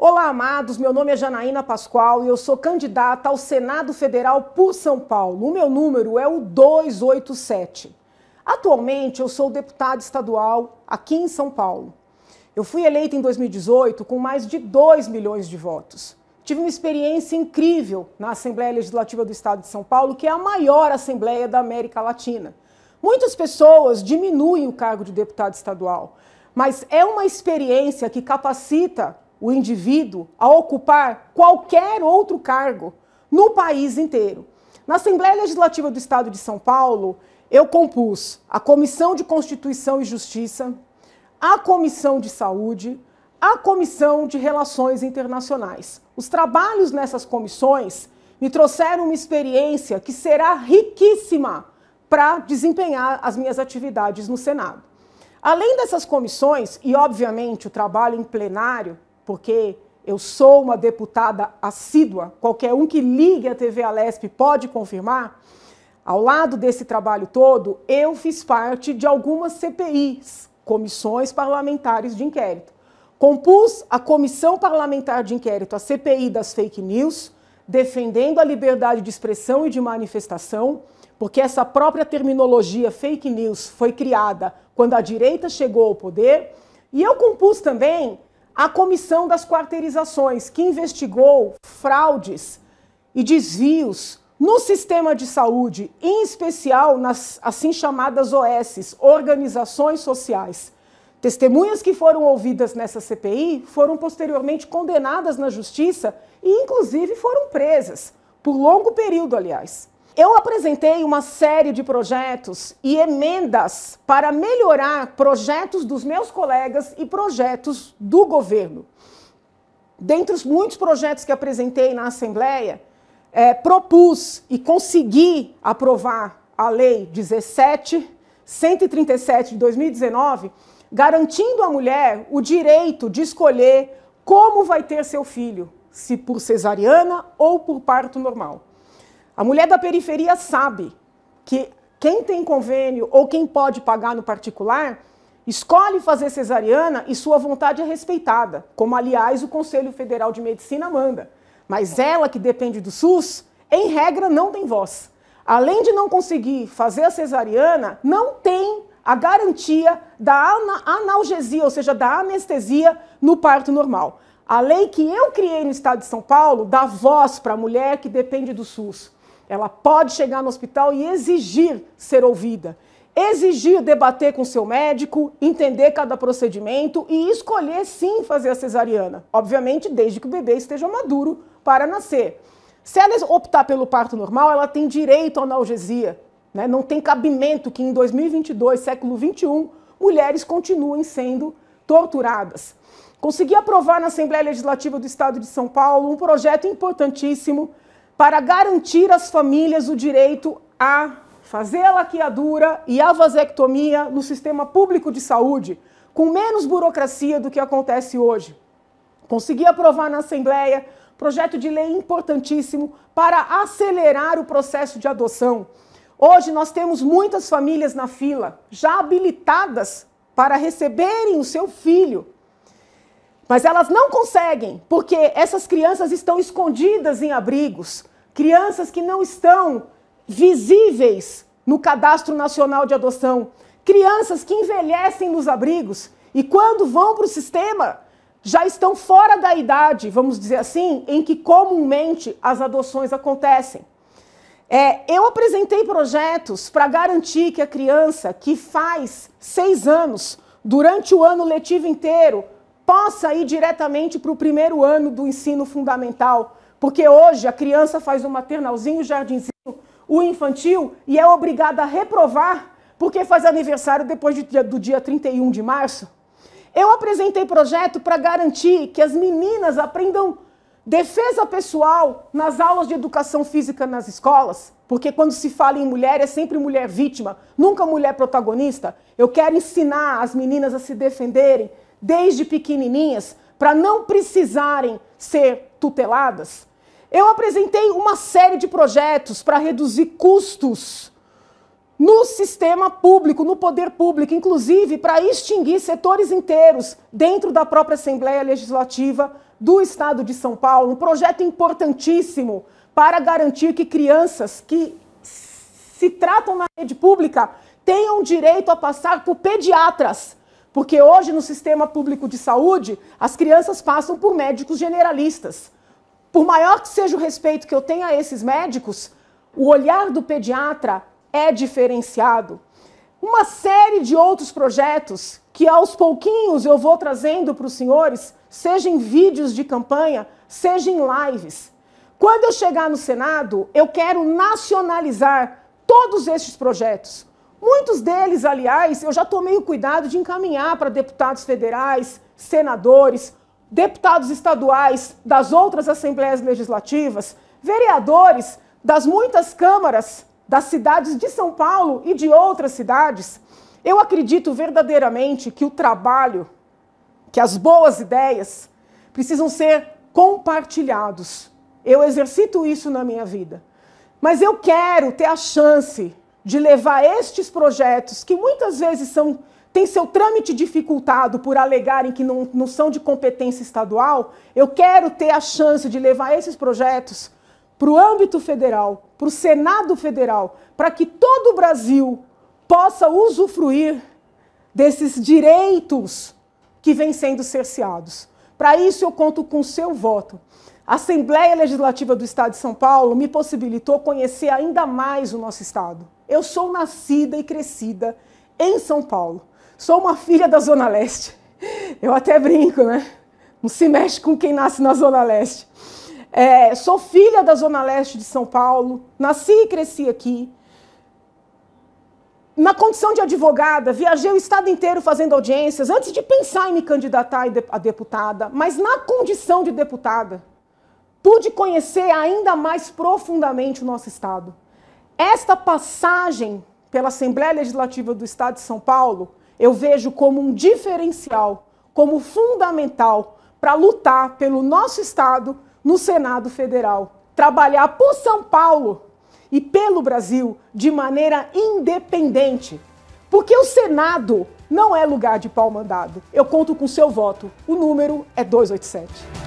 Olá, amados. Meu nome é Janaína Pascoal e eu sou candidata ao Senado Federal por São Paulo. O meu número é o 287. Atualmente, eu sou deputada estadual aqui em São Paulo. Eu fui eleita em 2018 com mais de 2 milhões de votos. Tive uma experiência incrível na Assembleia Legislativa do Estado de São Paulo, que é a maior assembleia da América Latina. Muitas pessoas diminuem o cargo de deputado estadual, mas é uma experiência que capacita o indivíduo a ocupar qualquer outro cargo no país inteiro. Na Assembleia Legislativa do Estado de São Paulo, eu compus a Comissão de Constituição e Justiça, a Comissão de Saúde, a Comissão de Relações Internacionais. Os trabalhos nessas comissões me trouxeram uma experiência que será riquíssima para desempenhar as minhas atividades no Senado. Além dessas comissões, e obviamente o trabalho em plenário, porque eu sou uma deputada assídua, qualquer um que ligue a TV Alesp pode confirmar. Ao lado desse trabalho todo, eu fiz parte de algumas CPIs, comissões parlamentares de inquérito. Compus a comissão parlamentar de inquérito, a CPI das fake news, defendendo a liberdade de expressão e de manifestação, porque essa própria terminologia fake news foi criada quando a direita chegou ao poder. E eu compus também a Comissão das Quarteirizações, que investigou fraudes e desvios no sistema de saúde, em especial nas assim chamadas OSs, organizações sociais. Testemunhas que foram ouvidas nessa CPI foram posteriormente condenadas na justiça e, inclusive, foram presas, por longo período, aliás. Eu apresentei uma série de projetos e emendas para melhorar projetos dos meus colegas e projetos do governo. Dentre os muitos projetos que apresentei na Assembleia, é, propus e consegui aprovar a Lei 17, 137 de 2019, garantindo à mulher o direito de escolher como vai ter seu filho, se por cesariana ou por parto normal. A mulher da periferia sabe que quem tem convênio ou quem pode pagar no particular escolhe fazer cesariana e sua vontade é respeitada, como aliás o Conselho Federal de Medicina manda. Mas ela que depende do SUS, em regra, não tem voz. Além de não conseguir fazer a cesariana, não tem a garantia da analgesia, ou seja, da anestesia no parto normal. A lei que eu criei no estado de São Paulo dá voz para a mulher que depende do SUS. Ela pode chegar no hospital e exigir ser ouvida, exigir debater com seu médico, entender cada procedimento e escolher sim fazer a cesariana. Obviamente, desde que o bebê esteja maduro para nascer. Se ela optar pelo parto normal, ela tem direito à analgesia. Né? Não tem cabimento que em 2022, século 21, mulheres continuem sendo torturadas. Consegui aprovar na Assembleia Legislativa do Estado de São Paulo um projeto importantíssimo para garantir às famílias o direito a fazer a laqueadura e a vasectomia no sistema público de saúde, com menos burocracia do que acontece hoje. Consegui aprovar na Assembleia projeto de lei importantíssimo para acelerar o processo de adoção. Hoje nós temos muitas famílias na fila já habilitadas para receberem o seu filho mas elas não conseguem, porque essas crianças estão escondidas em abrigos, crianças que não estão visíveis no Cadastro Nacional de Adoção, crianças que envelhecem nos abrigos e quando vão para o sistema já estão fora da idade, vamos dizer assim, em que comumente as adoções acontecem. É, eu apresentei projetos para garantir que a criança que faz seis anos, durante o ano letivo inteiro, possa ir diretamente para o primeiro ano do ensino fundamental, porque hoje a criança faz o maternalzinho, o jardinzinho, o infantil e é obrigada a reprovar porque faz aniversário depois de, do dia 31 de março. Eu apresentei projeto para garantir que as meninas aprendam defesa pessoal nas aulas de educação física nas escolas, porque quando se fala em mulher é sempre mulher vítima, nunca mulher protagonista. Eu quero ensinar as meninas a se defenderem, desde pequenininhas para não precisarem ser tuteladas. Eu apresentei uma série de projetos para reduzir custos no sistema público, no poder público, inclusive para extinguir setores inteiros dentro da própria Assembleia Legislativa do Estado de São Paulo. Um projeto importantíssimo para garantir que crianças que se tratam na rede pública tenham direito a passar por pediatras porque hoje, no sistema público de saúde, as crianças passam por médicos generalistas. Por maior que seja o respeito que eu tenha a esses médicos, o olhar do pediatra é diferenciado. Uma série de outros projetos que aos pouquinhos eu vou trazendo para os senhores, seja em vídeos de campanha, seja em lives. Quando eu chegar no Senado, eu quero nacionalizar todos estes projetos. Muitos deles, aliás, eu já tomei o cuidado de encaminhar para deputados federais, senadores, deputados estaduais das outras assembleias legislativas, vereadores das muitas câmaras das cidades de São Paulo e de outras cidades. Eu acredito verdadeiramente que o trabalho, que as boas ideias precisam ser compartilhados. Eu exercito isso na minha vida. Mas eu quero ter a chance de levar estes projetos, que muitas vezes são, têm seu trâmite dificultado por alegarem que não, não são de competência estadual, eu quero ter a chance de levar esses projetos para o âmbito federal, para o Senado federal, para que todo o Brasil possa usufruir desses direitos que vêm sendo cerceados. Para isso, eu conto com o seu voto. A Assembleia Legislativa do Estado de São Paulo me possibilitou conhecer ainda mais o nosso estado. Eu sou nascida e crescida em São Paulo. Sou uma filha da Zona Leste. Eu até brinco, né? Não se mexe com quem nasce na Zona Leste. É, sou filha da Zona Leste de São Paulo, nasci e cresci aqui. Na condição de advogada, viajei o estado inteiro fazendo audiências antes de pensar em me candidatar a deputada, mas na condição de deputada pude conhecer ainda mais profundamente o nosso Estado. Esta passagem pela Assembleia Legislativa do Estado de São Paulo, eu vejo como um diferencial, como fundamental para lutar pelo nosso Estado no Senado Federal, trabalhar por São Paulo e pelo Brasil de maneira independente. Porque o Senado não é lugar de pau mandado. Eu conto com seu voto. O número é 287.